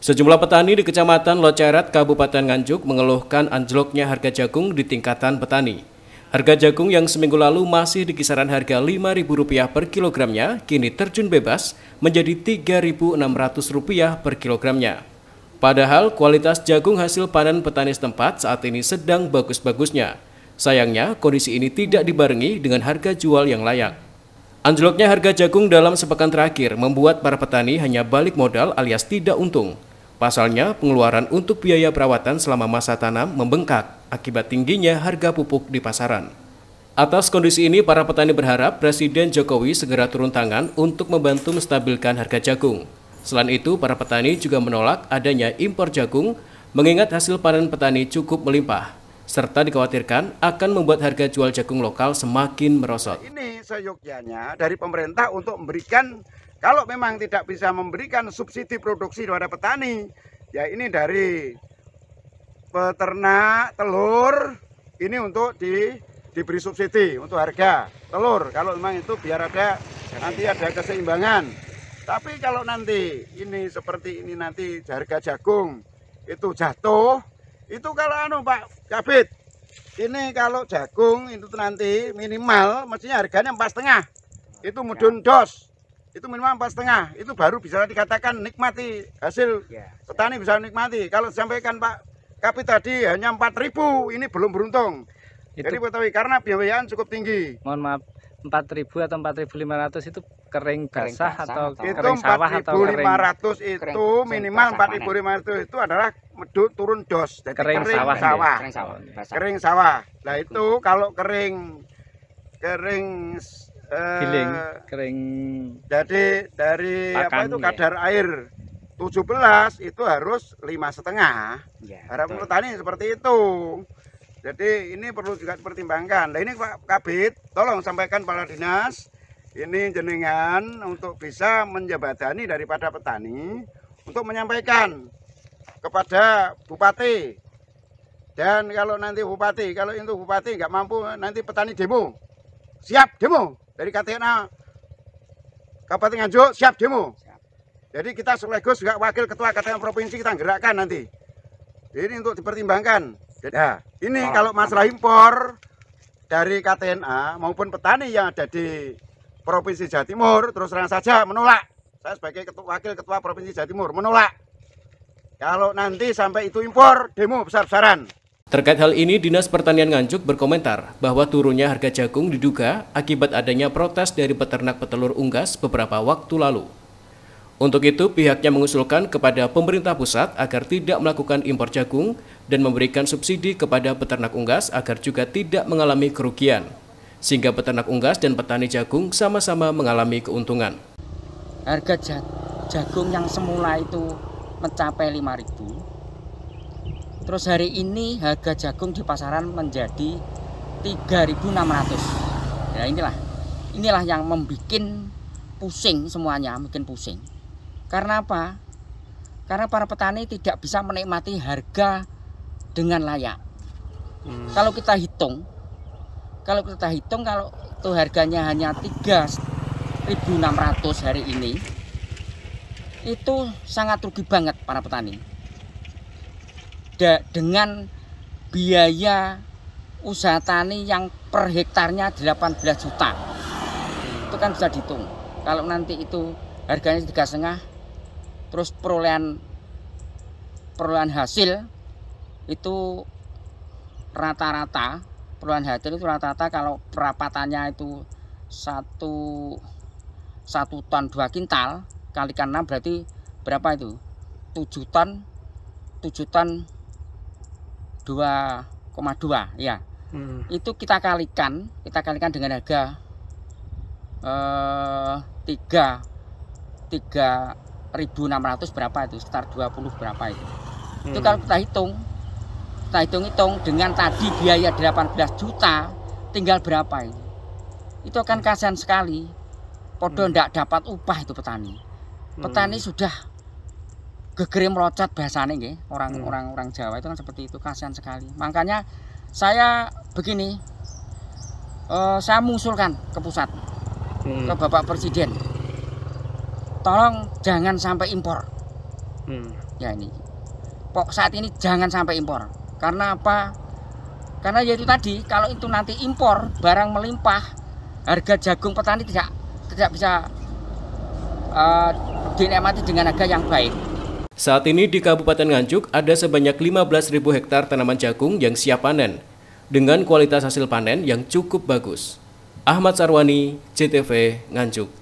Sejumlah petani di Kecamatan Locerat, Kabupaten Nganjuk mengeluhkan anjloknya harga jagung di tingkatan petani. Harga jagung yang seminggu lalu masih di kisaran harga Rp5.000 per kilogramnya kini terjun bebas menjadi Rp3.600 per kilogramnya. Padahal kualitas jagung hasil panen petani setempat saat ini sedang bagus-bagusnya. Sayangnya, kondisi ini tidak dibarengi dengan harga jual yang layak. Anjloknya harga jagung dalam sepekan terakhir membuat para petani hanya balik modal alias tidak untung. Pasalnya, pengeluaran untuk biaya perawatan selama masa tanam membengkak akibat tingginya harga pupuk di pasaran. Atas kondisi ini, para petani berharap Presiden Jokowi segera turun tangan untuk membantu menstabilkan harga jagung. Selain itu, para petani juga menolak adanya impor jagung mengingat hasil panen petani cukup melimpah serta dikhawatirkan akan membuat harga jual jagung lokal semakin merosot. Ini seyogyanya dari pemerintah untuk memberikan kalau memang tidak bisa memberikan subsidi produksi kepada petani, ya ini dari peternak telur ini untuk di diberi subsidi untuk harga telur kalau memang itu biar ada nanti ada keseimbangan tapi kalau nanti ini seperti ini nanti harga jagung itu jatuh itu kalau anu Pak Kabit ini kalau jagung itu nanti minimal mestinya harganya empat setengah itu mudun ya. dos itu minimal empat setengah itu baru bisa dikatakan nikmati hasil ya, petani bisa nikmati kalau disampaikan Pak Kapi tadi hanya empat ribu ini belum beruntung itu, jadi Betawi karena biayaan cukup tinggi mohon maaf empat ribu atau empat ribu lima ratus itu kering basah, kering basah atau, atau itu kering sawah lima atau kering ratus itu ribu lima ratus itu adalah medu, turun dos jadi kering, kering sawah, ya? sawah. Kering sawah. Kering sawah. Nah itu kalau kering kering giling eh, kering jadi dari apa itu ya. kadar air 17 itu harus lima setengah ya, harap petani seperti itu jadi ini perlu juga dipertimbangkan nah ini Pak Kabit tolong sampaikan Kepala Dinas ini jenengan untuk bisa menjabatani daripada petani untuk menyampaikan kepada bupati dan kalau nanti bupati kalau itu bupati nggak mampu nanti petani demo siap demo dari KTNA Kabupaten Nganjuk siap demo. Siap. Jadi kita sekaligus juga wakil ketua KTN provinsi kita gerakkan nanti. Jadi ini untuk dipertimbangkan. Nah, ini oh, kalau masalah impor dari KTNA maupun petani yang ada di Provinsi Jawa Timur terus terang saja menolak. Saya sebagai ketua, wakil ketua Provinsi Jawa Timur menolak. Kalau nanti sampai itu impor, demo besar-besaran. Terkait hal ini, Dinas Pertanian Nganjuk berkomentar bahwa turunnya harga jagung diduga akibat adanya protes dari peternak petelur unggas beberapa waktu lalu. Untuk itu, pihaknya mengusulkan kepada pemerintah pusat agar tidak melakukan impor jagung dan memberikan subsidi kepada peternak unggas agar juga tidak mengalami kerugian, sehingga peternak unggas dan petani jagung sama-sama mengalami keuntungan. Harga jagung yang semula itu mencapai 5000 Terus hari ini harga jagung di pasaran menjadi 3.600. Ya inilah. Inilah yang membuat pusing semuanya, bikin pusing. Karena apa? Karena para petani tidak bisa menikmati harga dengan layak. Hmm. Kalau kita hitung, kalau kita hitung kalau itu harganya hanya 3.600 hari ini, itu sangat rugi banget para petani dengan biaya usaha tani yang per hektarnya 18 juta itu kan bisa dihitung kalau nanti itu harganya tiga setengah terus perolehan perolehan hasil itu rata-rata perolehan hasil itu rata-rata kalau perapatannya itu satu satu ton dua kintal kalikan enam berarti berapa itu tujuh ton tujuh ton 2,2 ya. Hmm. Itu kita kalikan, kita kalikan dengan harga eh 3 3.600 berapa itu? Sekitar 20 berapa itu. Hmm. Itu kalau kita hitung kita hitung-hitung dengan tadi biaya 18 juta tinggal berapa ini Itu akan kasihan sekali. Podo hmm. ndak dapat upah itu petani. Petani hmm. sudah gegerim rocat bahasanya nggih, orang-orang hmm. orang Jawa itu kan seperti itu, kasihan sekali. Makanya saya begini uh, saya mengusulkan ke pusat hmm. ke Bapak Presiden tolong jangan sampai impor hmm. ya ini pok saat ini jangan sampai impor karena apa karena yaitu tadi kalau itu nanti impor barang melimpah harga jagung petani tidak tidak bisa uh, dinikmati dengan harga yang baik saat ini di Kabupaten Nganjuk ada sebanyak 15.000 hektar tanaman jagung yang siap panen dengan kualitas hasil panen yang cukup bagus. Ahmad Sarwani, CTV Nganjuk.